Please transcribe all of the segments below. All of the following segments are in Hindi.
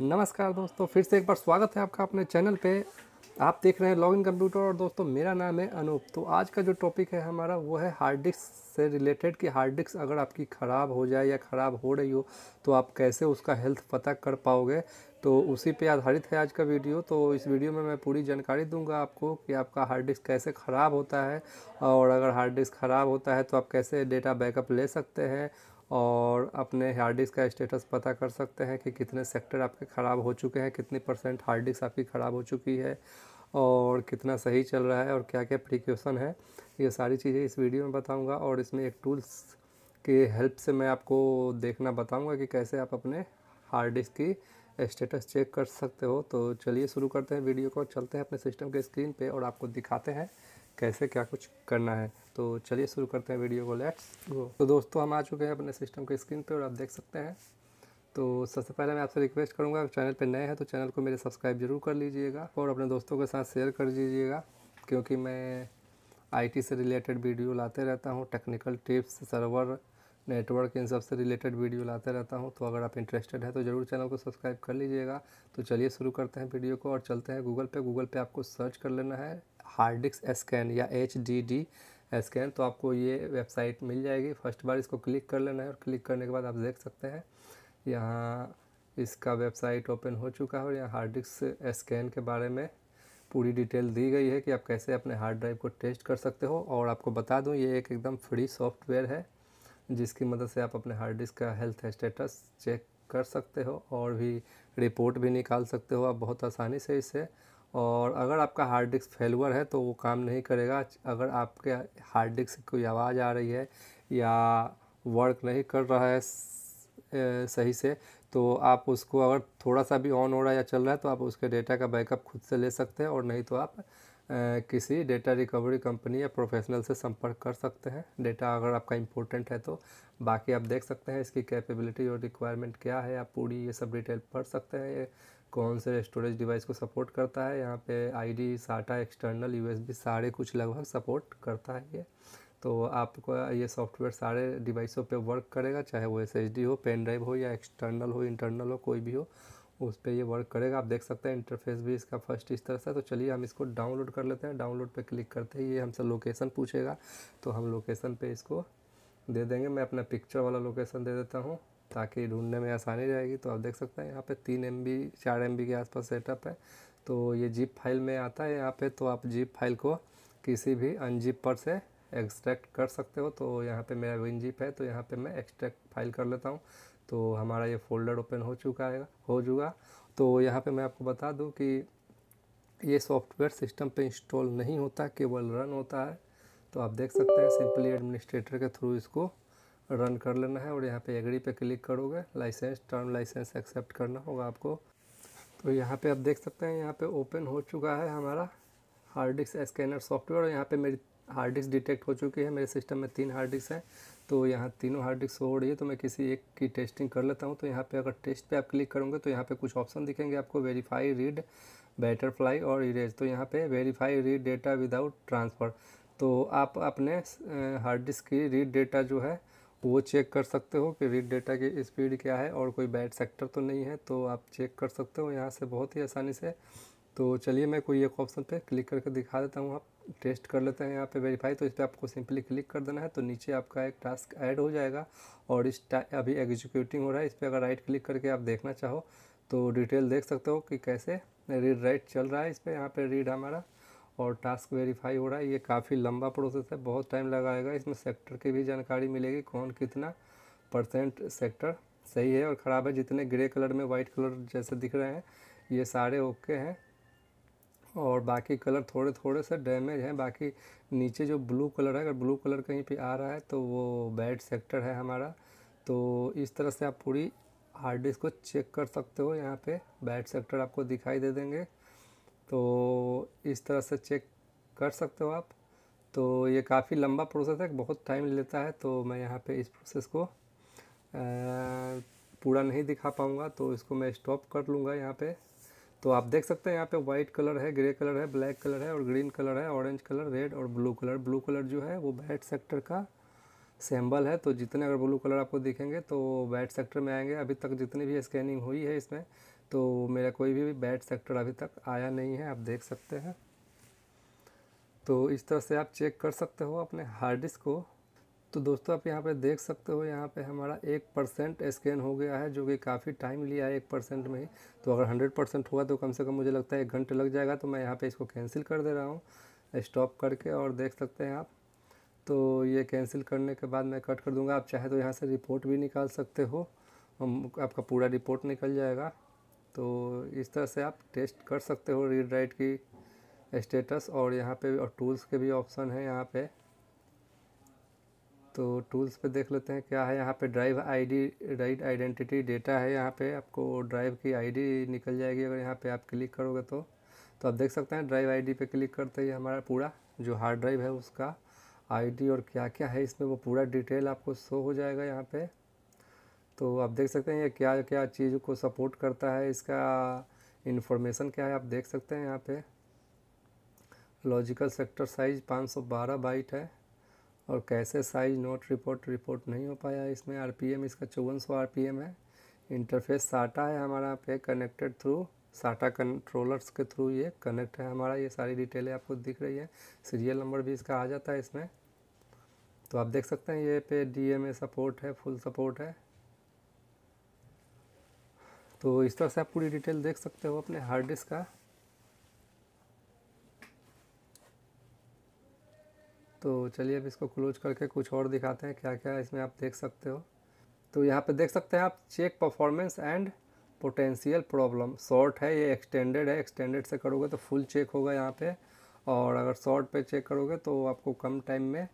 नमस्कार दोस्तों फिर से एक बार स्वागत है आपका अपने चैनल पे आप देख रहे हैं लॉगिन कंप्यूटर और दोस्तों मेरा नाम है अनूप तो आज का जो टॉपिक है हमारा वो है हार्ड डिस्क से रिलेटेड कि हार्ड डिस्क अगर आपकी ख़राब हो जाए या ख़राब हो रही हो तो आप कैसे उसका हेल्थ पता कर पाओगे तो उसी पे आधारित है आज का वीडियो तो इस वीडियो में मैं पूरी जानकारी दूंगा आपको कि आपका हार्ड डिस्क कैसे ख़राब होता है और अगर हार्ड डिस्क ख़राब होता है तो आप कैसे डेटा बैकअप ले सकते हैं और अपने हार्ड डिस्क का स्टेटस पता कर सकते हैं कि कितने सेक्टर आपके ख़राब हो चुके हैं कितने परसेंट हार्ड डिस्क आपकी ख़राब हो चुकी है और कितना सही चल रहा है और क्या क्या प्रिक्यूसन है ये सारी चीज़ें इस वीडियो में बताऊंगा और इसमें एक टूल्स के हेल्प से मैं आपको देखना बताऊंगा कि कैसे आप अपने हार्ड डिस्क की स्टेटस चेक कर सकते हो तो चलिए शुरू करते हैं वीडियो को चलते हैं अपने सिस्टम के स्क्रीन पे और आपको दिखाते हैं कैसे क्या कुछ करना है तो चलिए शुरू करते हैं वीडियो को लेट्स गो तो दोस्तों हम आ चुके हैं अपने सिस्टम के स्क्रीन पर और आप देख सकते हैं तो सबसे पहले मैं आपसे रिक्वेस्ट करूँगा चैनल पर नए हैं तो चैनल को मेरे सब्सक्राइब जरूर कर लीजिएगा और अपने दोस्तों के साथ शेयर कर दीजिएगा क्योंकि मैं आईटी से रिलेटेड वीडियो लाते रहता हूँ टेक्निकल टिप्स सर्वर नेटवर्क इन सब से रिलेटेड वीडियो लाते रहता हूँ तो अगर आप इंटरेस्टेड है तो ज़रूर चैनल को सब्सक्राइब कर लीजिएगा तो चलिए शुरू करते हैं वीडियो को और चलते हैं गूगल पे गूगल पे आपको सर्च कर लेना है हार्ड डिस्क स्कैन या एच डी डी स्कैन तो आपको ये वेबसाइट मिल जाएगी फर्स्ट बार इसको क्लिक कर लेना है और क्लिक करने के बाद आप देख सकते हैं यहाँ इसका वेबसाइट ओपन हो चुका है और यहाँ हार्ड डिस्क स्कैन के बारे में पूरी डिटेल दी गई है कि आप कैसे अपने हार्ड ड्राइव को टेस्ट कर सकते हो और आपको बता दूँ ये एक एकदम फ्री सॉफ्टवेयर है जिसकी मदद से आप अपने हार्ड डिस्क का हेल्थ स्टेटस चेक कर सकते हो और भी रिपोर्ट भी निकाल सकते हो आप बहुत आसानी से इसे और अगर आपका हार्ड डिस्क फेलवर है तो वो काम नहीं करेगा अगर आपके हार्ड डिस्क से कोई आवाज़ आ रही है या वर्क नहीं कर रहा है सही से तो आप उसको अगर थोड़ा सा भी ऑन हो रहा है या चल रहा है तो आप उसके डेटा का बैकअप खुद से ले सकते हैं और नहीं तो आप किसी डेटा रिकवरी कंपनी या प्रोफेशनल से संपर्क कर सकते हैं डेटा अगर आपका इंपॉर्टेंट है तो बाकी आप देख सकते हैं इसकी कैपेबिलिटी और रिक्वायरमेंट क्या है आप पूरी ये सब डिटेल पढ़ सकते हैं ये कौन से स्टोरेज डिवाइस को सपोर्ट करता है यहाँ पे आईडी साटा एक्सटर्नल यूएसबी सारे कुछ लगभग सपोर्ट करता है ये तो आपको ये सॉफ्टवेयर सारे डिवाइसों पे वर्क करेगा चाहे वो एस हो पेन ड्राइव हो या एक्सटर्नल हो इंटरनल हो कोई भी हो उस पर ये वर्क करेगा आप देख सकते हैं इंटरफेस भी इसका फर्स्ट इस तरह से तो चलिए हम इसको डाउनलोड कर लेते हैं डाउनलोड पे क्लिक करते ही ये हमसे लोकेशन पूछेगा तो हम लोकेशन पे इसको दे देंगे मैं अपना पिक्चर वाला लोकेशन दे देता हूँ ताकि ढूंढने में आसानी रहेगी तो आप देख सकते हैं यहाँ पे तीन एम बी चार एम बी के आसपास सेटअप है तो ये जीप फाइल में आता है यहाँ पे तो आप जीप फाइल को किसी भी अनजीप पर से एक्सट्रैक्ट कर सकते हो तो यहाँ पे मेरा विनजिप है तो यहाँ पे मैं एक्सट्रैक्ट फाइल कर लेता हूँ तो हमारा ये फोल्डर ओपन हो चुका है हो चुका तो यहाँ पे मैं आपको बता दूँ कि ये सॉफ्टवेयर सिस्टम पे इंस्टॉल नहीं होता केवल रन होता है तो आप देख सकते हैं सिंपली एडमिनिस्ट्रेटर के थ्रू इसको रन कर लेना है और यहाँ पे एग्री पे क्लिक करोगे लाइसेंस टर्म लाइसेंस एक्सेप्ट करना होगा आपको तो यहाँ पर आप देख सकते हैं यहाँ पर ओपन हो चुका है हमारा हार्ड डिस्क स्कैनर सॉफ्टवेयर और यहाँ पे मेरी हार्ड डिस्क डिटेक्ट हो चुकी है मेरे सिस्टम में तीन हार्ड डिस्क है तो यहाँ तीनों हार्ड डिस्क हो रही है तो मैं किसी एक की टेस्टिंग कर लेता हूँ तो यहाँ पे अगर टेस्ट पे आप क्लिक करूँगा तो यहाँ पे कुछ ऑप्शन दिखेंगे आपको वेरीफाई रीड बैटरफ्लाई और इरेज तो यहाँ पे verify read data without transfer तो आप अपने हार्ड डिस्क की रीड डेटा जो है वो चेक कर सकते हो कि रीड डेटा की स्पीड क्या है और कोई बैड सेक्टर तो नहीं है तो आप चेक कर सकते हो यहाँ से बहुत ही आसानी से तो चलिए मैं कोई एक ऑप्शन पर क्लिक करके दिखा देता हूँ आप टेस्ट कर लेते हैं यहाँ पे वेरीफाई तो इस पर आपको सिंपली क्लिक कर देना है तो नीचे आपका एक टास्क ऐड हो जाएगा और इस अभी एग्जीक्यूटिंग हो रहा है इस पर अगर राइट क्लिक करके आप देखना चाहो तो डिटेल देख सकते हो कि कैसे रीड राइट चल रहा है इस पर यहाँ पर रीड हमारा और टास्क वेरीफाई हो रहा है ये काफ़ी लंबा प्रोसेस है बहुत टाइम लगाएगा इसमें सेक्टर की भी जानकारी मिलेगी कौन कितना परसेंट सेक्टर सही है और ख़राब है जितने ग्रे कलर में वाइट कलर जैसे दिख रहे हैं ये सारे ओके हैं और बाकी कलर थोड़े थोड़े से डैमेज हैं बाकी नीचे जो ब्लू कलर है अगर ब्लू कलर कहीं पे आ रहा है तो वो बैड सेक्टर है हमारा तो इस तरह से आप पूरी हार्ड डिस्क को चेक कर सकते हो यहाँ पे बैड सेक्टर आपको दिखाई दे देंगे तो इस तरह से चेक कर सकते हो आप तो ये काफ़ी लंबा प्रोसेस है बहुत टाइम लेता है तो मैं यहाँ पर इस प्रोसेस को पूरा नहीं दिखा पाऊँगा तो इसको मैं स्टॉप कर लूँगा यहाँ पर तो आप देख सकते हैं यहाँ पे वाइट कलर है ग्रे कलर है ब्लैक कलर है और ग्रीन कलर है ऑरेंज कलर रेड और ब्लू कलर ब्लू कलर जो है वो बैट सेक्टर का सैम्बल है तो जितने अगर ब्लू कलर आपको दिखेंगे तो बैट सेक्टर में आएंगे अभी तक जितनी भी स्कैनिंग हुई है इसमें तो मेरा कोई भी बैट सेक्टर अभी तक आया नहीं है आप देख सकते हैं तो इस तरह से आप चेक कर सकते हो अपने हार्ड डिस्क को तो दोस्तों आप यहाँ पे देख सकते हो यहाँ पे हमारा एक परसेंट स्कैन हो गया है जो कि काफ़ी टाइम लिया है एक परसेंट में तो अगर हंड्रेड परसेंट हुआ तो कम से कम मुझे लगता है एक घंटे लग जाएगा तो मैं यहाँ पे इसको कैंसिल कर दे रहा हूँ स्टॉप करके और देख सकते हैं आप तो ये कैंसिल करने के बाद मैं कट कर दूँगा आप चाहे तो यहाँ से रिपोर्ट भी निकाल सकते हो आपका पूरा रिपोर्ट निकल जाएगा तो इस तरह से आप टेस्ट कर सकते हो रीड राइट की स्टेटस और यहाँ पर और टूल्स के भी ऑप्शन है यहाँ पर तो टूल्स पे देख लेते हैं क्या है यहाँ पे drive ID right identity data है यहाँ पे आपको ड्राइव की आईडी निकल जाएगी अगर यहाँ पे आप क्लिक करोगे तो तो आप देख सकते हैं ड्राइव आईडी पे क्लिक करते ही हमारा पूरा जो हार्ड ड्राइव है उसका आईडी और क्या क्या है इसमें वो पूरा डिटेल आपको शो हो जाएगा यहाँ पर तो आप देख सकते हैं ये क्या क्या चीज़ को सपोर्ट करता है इसका इन्फॉर्मेशन क्या है आप देख सकते हैं यहाँ पर लॉजिकल सेक्टर साइज़ पाँच बाइट है और कैसे साइज नोट रिपोर्ट रिपोर्ट नहीं हो पाया इसमें आरपीएम इसका चौवन सौ आर है इंटरफेस साटा है हमारा पे कनेक्टेड थ्रू साटा कंट्रोलर्स के थ्रू ये कनेक्ट है हमारा ये सारी डिटेलें आपको दिख रही है सीरियल नंबर भी इसका आ जाता है इसमें तो आप देख सकते हैं ये पे डीएमए सपोर्ट है फुल सपोर्ट है तो इस तरह से आप पूरी डिटेल देख सकते हो अपने हार्ड डिस्क का तो चलिए अब इसको क्लोज करके कुछ और दिखाते हैं क्या क्या इसमें आप देख सकते हो तो यहाँ पे देख सकते हैं आप check performance and potential problem short है ये एक्सटेंडेड है एक्सटेंडेड से करोगे तो फुल चेक होगा यहाँ पे और अगर शॉर्ट पे चेक करोगे तो आपको कम टाइम में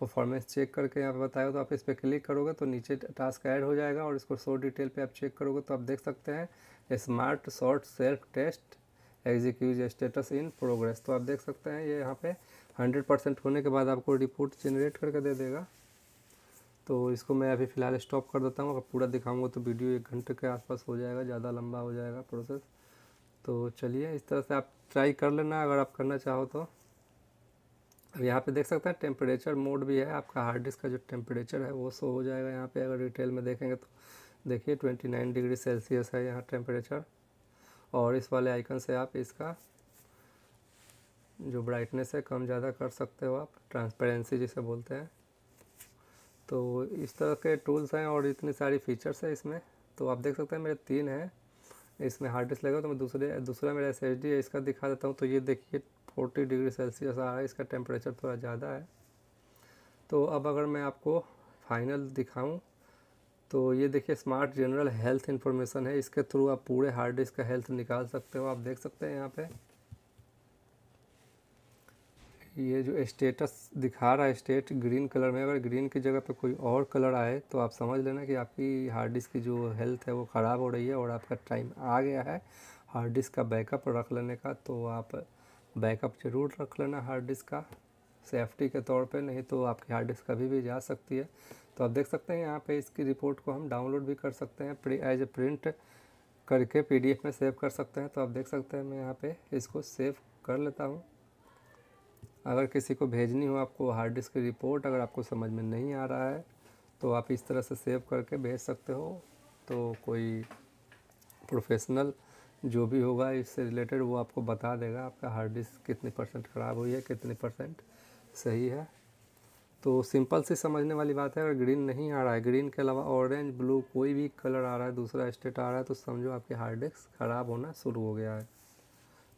परफॉर्मेंस चेक करके यहाँ पे बताया तो आप इस पर क्लिक करोगे तो नीचे टास्क ऐड हो जाएगा और इसको शो डिटेल पर आप चेक करोगे तो आप देख सकते हैं smart short self test executes status in progress तो आप देख सकते हैं ये यहाँ पे हंड्रेड परसेंट होने के बाद आपको रिपोर्ट जनरेट करके दे देगा तो इसको मैं अभी फ़िलहाल स्टॉप कर देता हूँ अगर पूरा दिखाऊंगा तो वीडियो एक घंटे के आसपास हो जाएगा ज़्यादा लंबा हो जाएगा प्रोसेस तो चलिए इस तरह से आप ट्राई कर लेना अगर आप करना चाहो तो अब यहाँ पर देख सकते हैं टेम्परेचर मोड भी है आपका हार्ड डिस्क का जो टेम्परेचर है वो सो हो जाएगा यहाँ पर अगर डिटेल में देखेंगे तो देखिए ट्वेंटी डिग्री सेल्सियस है यहाँ टेम्परेचर और इस वाले आइकन से आप इसका जो ब्राइटनेस है कम ज़्यादा कर सकते हो आप ट्रांसपेरेंसी जिसे बोलते हैं तो इस तरह के टूल्स हैं और इतनी सारी फीचर्स हैं इसमें तो आप देख सकते हैं मेरे तीन हैं इसमें हार्ड डिस्क लगा तो मैं दूसरे दूसरा मेरा एस है इसका दिखा देता हूँ तो ये देखिए फोर्टी डिग्री सेल्सियस आ रहा है इसका टेम्परेचर थोड़ा ज़्यादा है तो अब अगर मैं आपको फाइनल दिखाऊँ तो ये देखिए स्मार्ट जनरल हेल्थ इन्फॉर्मेशन है इसके थ्रू आप पूरे हार्ड डिस्क का हेल्थ निकाल सकते हो आप देख सकते हैं यहाँ पे ये जो स्टेटस दिखा रहा है स्टेट ग्रीन कलर में अगर ग्रीन की जगह पे कोई और कलर आए तो आप समझ लेना कि आपकी हार्ड डिस्क की जो हेल्थ है वो ख़राब हो रही है और आपका टाइम आ गया है हार्ड डिस्क का बैकअप रख लेने का तो आप बैकअप ज़रूर रख लेना हार्ड डिस्क का सेफ्टी के तौर पे नहीं तो आपकी हार्ड डिस्क कभी भी जा सकती है तो आप देख सकते हैं यहाँ पे इसकी रिपोर्ट को हम डाउनलोड भी कर सकते हैं एज ए प्रिंट करके पीडीएफ में सेव कर सकते हैं तो आप देख सकते हैं मैं यहाँ पे इसको सेव कर लेता हूँ अगर किसी को भेजनी हो आपको हार्ड डिस्क की रिपोर्ट अगर आपको समझ में नहीं आ रहा है तो आप इस तरह से सेव करके भेज सकते हो तो कोई प्रोफेशनल जो भी होगा इससे रिलेटेड वो आपको बता देगा आपका हार्ड डिस्क कितने परसेंट ख़राब हुई है कितने परसेंट सही है तो सिंपल से समझने वाली बात है अगर ग्रीन नहीं आ रहा है ग्रीन के अलावा ऑरेंज ब्लू कोई भी कलर आ रहा है दूसरा स्टेट आ रहा है तो समझो आपके हार्ड डिस्क ख़राब होना शुरू हो गया है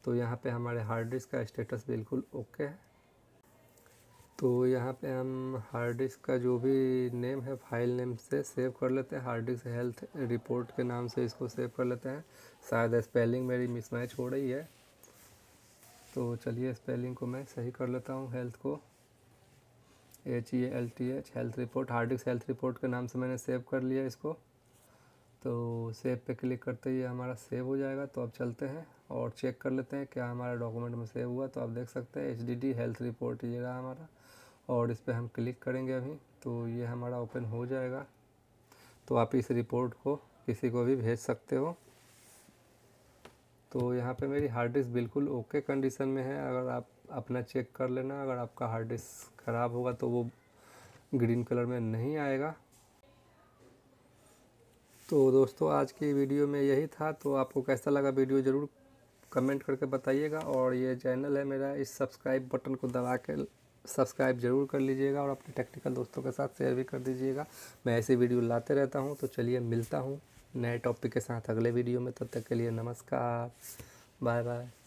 तो यहाँ पे हमारे हार्ड डिस्क का स्टेटस बिल्कुल ओके है तो यहाँ पे हम हार्ड डिस्क का जो भी नेम है फाइल नेम से सेव कर लेते हैं हार्ड डिस्क हेल्थ रिपोर्ट के नाम से इसको सेव कर लेते हैं शायद स्पेलिंग मेरी मिसमैच हो रही है तो चलिए स्पेलिंग को मैं सही कर लेता हूँ हेल्थ को H E L T H health report hard disk health report के नाम से मैंने सेव कर लिया इसको तो सेव पे क्लिक करते ही हमारा सेव हो जाएगा तो अब चलते हैं और चेक कर लेते हैं क्या हमारा डॉक्यूमेंट में सेव हुआ तो आप देख सकते हैं H D D health report ये रहा हमारा और इस पर हम क्लिक करेंगे अभी तो ये हमारा ओपन हो जाएगा तो आप इस रिपोर्ट को किसी को भी भेज सकते हो तो यहाँ पे मेरी हार्ड डिस्क बिल्कुल ओके कंडीशन में है अगर आप अपना चेक कर लेना अगर आपका हार्ड डिस्क ख़राब होगा तो वो ग्रीन कलर में नहीं आएगा तो दोस्तों आज की वीडियो में यही था तो आपको कैसा लगा वीडियो ज़रूर कमेंट करके बताइएगा और ये चैनल है मेरा इस सब्सक्राइब बटन को दबा के सब्सक्राइब ज़रूर कर लीजिएगा और अपने टेक्निकल दोस्तों के साथ शेयर भी कर दीजिएगा मैं ऐसे वीडियो लाते रहता हूँ तो चलिए मिलता हूँ नए टॉपिक के साथ अगले वीडियो में तब तक के लिए नमस्कार बाय बाय